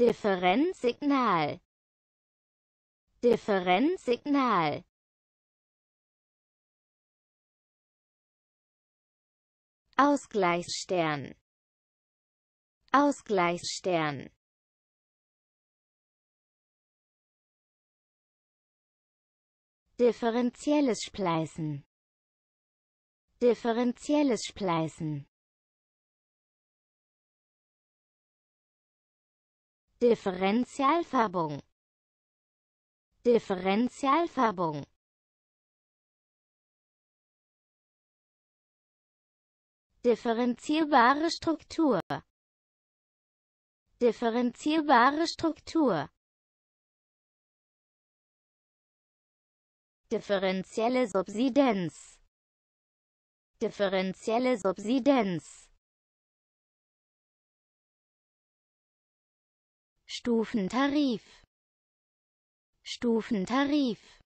Differenzsignal Differenzsignal Ausgleichsstern Ausgleichsstern Differentielles Spleißen Differentielles Spleißen Differentialfärbung Differentialfärbung Differenzierbare Struktur Differenzierbare Struktur Differenzielle Subsidenz Differenzielle Subsidenz Stufentarif Stufentarif